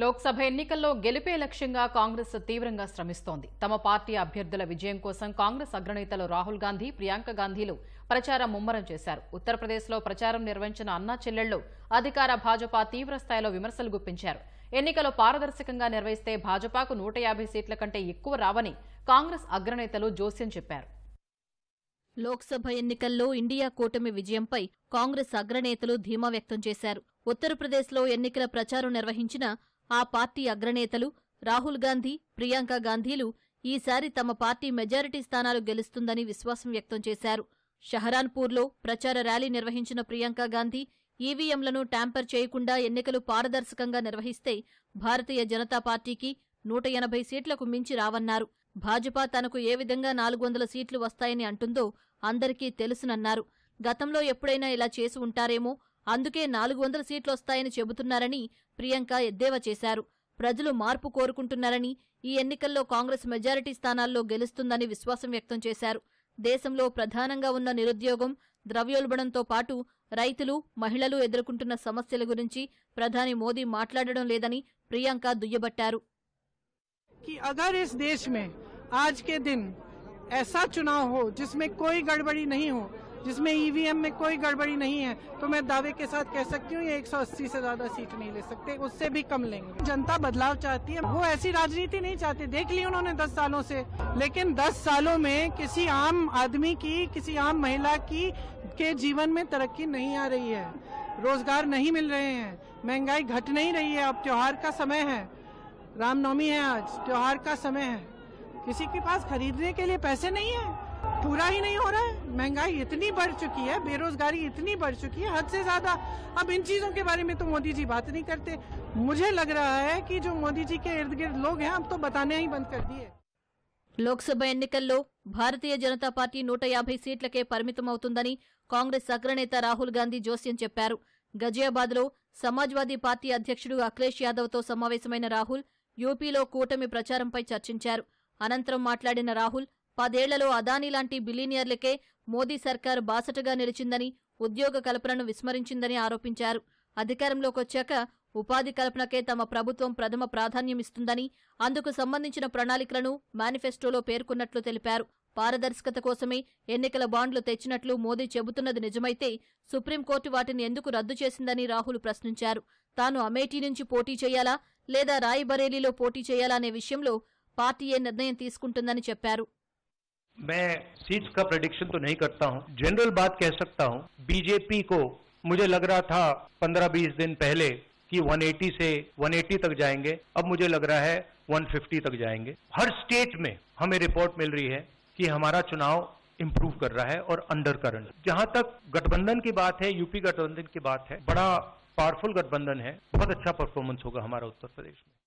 లోక్సభ ఎన్నికల్లో గెలిపే లక్ష్యంగా కాంగ్రెస్ తీవ్రంగా శ్రమిస్తోంది తమ పార్టీ అభ్యర్థుల విజయం కోసం కాంగ్రెస్ అగ్రనేతలు రాహుల్ గాంధీ ప్రియాంక గాంధీలు ప్రచారం ముమ్మరం చేశారు ఉత్తరప్రదేశ్లో ప్రచారం నిర్వహించిన అన్నా చెల్లెళ్లు అధికార భాజపా తీవ్రస్థాయిలో విమర్శలు గుప్పించారు ఎన్నికలు పారదర్శకంగా నిర్వహిస్తే భాజపాకు నూట యాభై సీట్ల కంటే ఎక్కువ రావని కాంగ్రెస్ అగ్రనేతలు జోస్యం చెప్పారు లోక్సభ ఎన్నికల్లో ఇండియా కూటమి విజయంపై కాంగ్రెస్ అగ్రనేతలు ధీమా వ్యక్తం చేశారు ఉత్తరప్రదేశ్లో ఎన్నికల ప్రచారం నిర్వహించిన ఆ పార్టీ అగ్రనేతలు రాహుల్ గాంధీ ప్రియాంక గాంధీలు ఈసారి తమ పార్టీ మెజారిటీ స్థానాలు గెలుస్తుందని విశ్వాసం వ్యక్తం చేశారు షహరాన్పూర్లో ప్రచార ర్యాలీ నిర్వహించిన ప్రియాంక గాంధీ ఈవీఎంలను ట్యాంపర్ చేయకుండా ఎన్నికలు పారదర్శకంగా నిర్వహిస్తే భారతీయ జనతా పార్టీకి నూట ఎనభై సీట్లకు మించి రావన్నారు భాజపా తనకు ఏ విధంగా నాలుగు వందల సీట్లు వస్తాయని అంటుందో అందరికీ తెలుసునన్నారు గతంలో ఎప్పుడైనా ఇలా చేసి ఉంటారేమో అందుకే నాలుగు వందల సీట్లొస్తాయని చెబుతున్నారని ప్రియాంక ఎద్దేవా చేశారు ప్రజలు మార్పు కోరుకుంటున్నారని ఈ ఎన్నికల్లో కాంగ్రెస్ మెజారిటీ స్థానాల్లో గెలుస్తుందని విశ్వాసం వ్యక్తం చేశారు దేశంలో ప్రధానంగా ఉన్న నిరుద్యోగం ద్రవ్యోల్బణంతో పాటు రైతులు మహిళలు ఎదుర్కొంటున్న సమస్యల గురించి ప్రధాని మోదీ మాట్లాడడం లేదని ప్రియాంక దుయ్యబట్టారు అగర్ ఇస్ దేశ్ మే आज के दिन ऐसा चुनाव हो जिसमें कोई गड़बड़ी नहीं हो जिसमें ईवीएम e में कोई गड़बड़ी नहीं है तो मैं दावे के साथ कह सकती हूँ ये 180 से ज्यादा सीट नहीं ले सकते उससे भी कम लेंगे जनता बदलाव चाहती है वो ऐसी राजनीति नहीं चाहती देख ली उन्होंने दस सालों से लेकिन दस सालों में किसी आम आदमी की किसी आम महिला की के जीवन में तरक्की नहीं आ रही है रोजगार नहीं मिल रहे हैं महंगाई घट नहीं रही है अब त्योहार का समय है रामनवमी है आज त्योहार का समय है किसी के पास खरीदने के लिए पैसे नहीं है पूरा ही नहीं हो रहा है महंगाई इतनी बढ़ चुकी है बेरोजगारी इतनी बढ़ चुकी है हद से ज्यादा अब इन चीजों के बारे में तो मोदी जी बात नहीं करते मुझे लग रहा है कि जो मोदी जी के इर्द गिर्द लोग हैं अब तो बताने ही बंद कर दिए लोकसभा एन कल जनता पार्टी नूट याबे सीट परमित्रेस अग्रने राहुल गांधी जोस्यं गजियाबाद सामजवादी पार्टी अद्यक्ष अखिलेश यादव तो सवेश राहुल यूपी कूटमी प्रचार पै चर्चा अन राहुल పదేళ్లలో అదానీ లాంటి బిలీనియర్లకే మోదీ సర్కార్ బాసటగా నిలిచిందని ఉద్యోగ కల్పనను విస్మరించిందని ఆరోపించారు అధికారంలోకి వచ్చాక ఉపాధి కల్పనకే తమ ప్రభుత్వం ప్రథమ ప్రాధాన్యమిస్తుందని అందుకు సంబంధించిన ప్రణాళికలను మేనిఫెస్టోలో పేర్కొన్నట్లు తెలిపారు పారదర్శకత కోసమే ఎన్నికల బాండ్లు తెచ్చినట్లు మోదీ చెబుతున్నది నిజమైతే సుప్రీంకోర్టు వాటిని ఎందుకు రద్దు చేసిందని రాహుల్ ప్రశ్నించారు తాను అమేఠీ నుంచి పోటీ చేయాలా లేదా రాయ్బరేలీలో పోటీ చేయాలా అనే విషయంలో పార్టీయే నిర్ణయం తీసుకుంటుందని చెప్పారు मैं सीट्स का प्रडिक्शन तो नहीं करता हूं जनरल बात कह सकता हूं बीजेपी को मुझे लग रहा था 15-20 दिन पहले कि 180 से 180 तक जाएंगे अब मुझे लग रहा है 150 तक जाएंगे हर स्टेट में हमें रिपोर्ट मिल रही है कि हमारा चुनाव इम्प्रूव कर रहा है और अंडर करंट जहां तक गठबंधन की बात है यूपी गठबंधन की बात है बड़ा पावरफुल गठबंधन है बहुत अच्छा परफॉर्मेंस होगा हमारा उत्तर प्रदेश में